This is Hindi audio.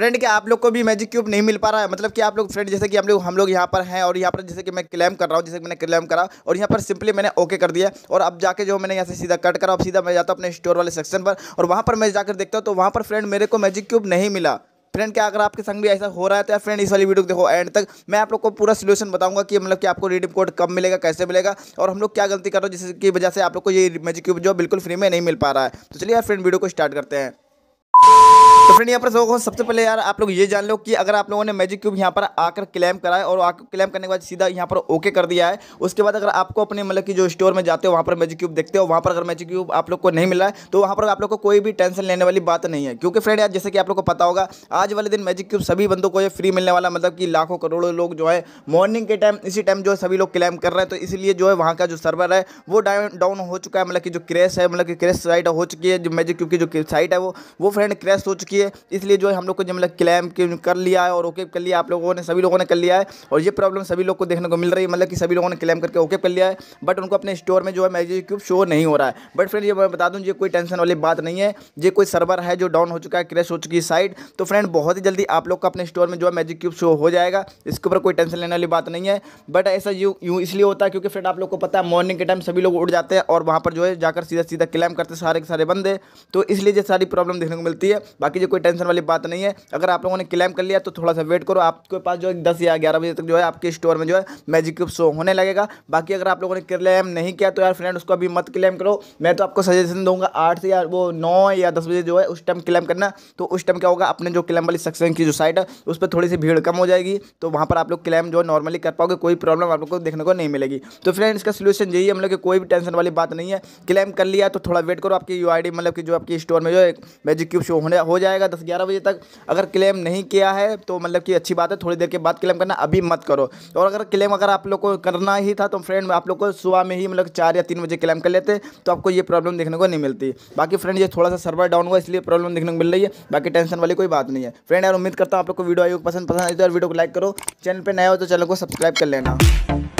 फ्रेंड क्या आप लोग को भी मैजिक क्यूब नहीं मिल पा रहा है मतलब कि आप लोग फ्रेंड जैसे कि हम लोग हम लोग यहाँ पर हैं और यहाँ पर जैसे कि मैं क्लेम कर रहा हूँ जैसे कि मैंने क्लेम करा और यहाँ पर सिंपली मैंने ओके कर दिया और अब जाकर जो मैंने यहाँ से सीधा कट करा अब सीधा मैं जाता हूँ अपने स्टोर वाले सेक्शन पर और वहाँ पर मैं जाकर देखता हूँ तो वहाँ पर फ्रेंड मेरे को मैजिक क्यूब नहीं मिला फ्रेंड क्या अगर आपके संग भी ऐसा हो रहा है तो फ्रेंड इस वाली वीडियो को देखो एंड तक मैं आप लोग को पूरा सलूशन बताऊंगा कि मतलब कि आपको रिडीम कोड कब मिलेगा कैसे मिलेगा और हम लोग क्या गलती कर रहे हो जिसकी वजह से आप लोग को ये मैजिक क्यूब जो बिल्कुल फ्री में नहीं मिल पा रहा है तो चलिए फ्रेंड वीडियो को स्टार्ट करते हैं तो फ्रेंड यहाँ पर लोगों सबसे पहले यार आप लोग ये जान लो कि अगर आप लोगों ने मैजिक क्यूब यहाँ पर आकर क्लेम कराए और आकर क्लेम करने के बाद सीधा यहाँ पर ओके कर दिया है उसके बाद अगर आपको अपने मतलब कि जो स्टोर में जाते हो वहाँ पर मैजिक क्यूब देखते हो वहाँ पर अगर मैजिक क्यूब आप लोग को नहीं मिला है तो वहाँ पर आप लोग को कोई भी टेंशन लेने वाली बात नहीं है क्योंकि फ्रेंड यार जैसे कि आप लोग को पता होगा आज वाले दिन मैजिक क्यूब सभी बंदों को ये फ्री मिलने वाला मतलब कि लाखों करोड़ों लोग जो है मॉर्निंग के टाइम इसी टाइम जो है सभी लोग क्लेम कर रहे हैं तो इसलिए जो है वहाँ का जो सर्वर है वो डाउन हो चुका है मतलब कि जो क्रैश है मतलब कि क्रैश साइट हो चुकी है जो मैजिक क्यूब की जो साइट है वो वो फ्रेंड क्रैश हो चुकी है है इसलिए जो है हम लोग को जो मतलब क्लेम कर लिया है और ओके कर लिया आप लोगों ने सभी लोगों ने कर लिया है और ये प्रॉब्लम सभी लोग को देखने को मिल रही है मतलब कि सभी लोगों ने क्लेम करके ओके कर लिया है बट उनको अपने स्टोर में जो है मैजिक क्यूब शो नहीं हो रहा है बट फ्रेंड ये मैं बता दूँ ये कोई टेंशन वाली बात नहीं है ये कोई सर्वर है जो डाउन हो चुका है क्रैश हो चुकी है साइट तो फ्रेंड बहुत ही जल्दी आप लोग का अपने स्टोर में जो है मैजिक क्यूब शो हो जाएगा इसके ऊपर कोई टेंशन लेने वाली बात नहीं है बट ऐसा यू यूँ इसलिए होता है क्योंकि फ्रेंड आप लोग को पता है मॉर्निंग के टाइम सभी लोग उठ जाते हैं और वहाँ पर जो है जाकर सीधा सीधा क्लेम करते सारे के सारे बंदे तो इसलिए सारी प्रॉब्लम देखने को मिलती है बाकी जो कोई टेंशन वाली बात नहीं है अगर आप लोगों ने क्लेम कर लिया तो थोड़ा सा वेट करो आपके पास जो है दस या ग्यारह बजे तक जो है आपके स्टोर में जो है मैजिक क्यूब शो होने लगेगा बाकी अगर आप लोगों ने क्लेम नहीं किया तो यार फ्रेंड उसको अभी मत क्लेम करो मैं तो आपको सजेशन दूंगा आठ से या वो नौ या दस बजे जो है उस टाइम क्लेम करना तो उस टाइम क्या होगा अपने जो क्लेम वाली सेक्शन की जो साइट है उस पर थोड़ी सी भीड़ कम हो जाएगी तो वहाँ पर आप लोग क्लेम जो है नॉर्मली कर पाओगे कोई प्रॉब्लम आप लोग को देखने को नहीं मिलेगी तो फ्रेंड इसका सोल्यूशन यही है मतलब कि कोई भी टेंशन वाली बात नहीं है क्लेम कर लिया तो थोड़ा वेट करो आपकी यू मतलब कि जो आपकी स्टोर में जो है मैजिक क्यूब शो होने हो जाए जाएगा दस ग्यारह बजे तक अगर क्लेम नहीं किया है तो मतलब कि अच्छी बात है थोड़ी देर के बाद क्लेम करना अभी मत करो और अगर क्लेम अगर आप लोग को करना ही था तो फ्रेंड आप लोग को सुबह में ही मतलब चार या तीन बजे क्लेम कर लेते तो आपको ये प्रॉब्लम देखने को नहीं मिलती बाकी फ्रेंड ये थोड़ा सा सर्वर डाउन हुआ इसलिए प्रॉब्लम देखने को मिल रही है बाकी टेंशन वाली कोई बात नहीं है फ्रेंड यार उम्मीद करता हूँ आप लोग को वीडियो आई पसंद पसंद आई तो वीडियो को लाइक करो चैनल पर नया हो तो चैनल को सब्सक्राइब कर लेना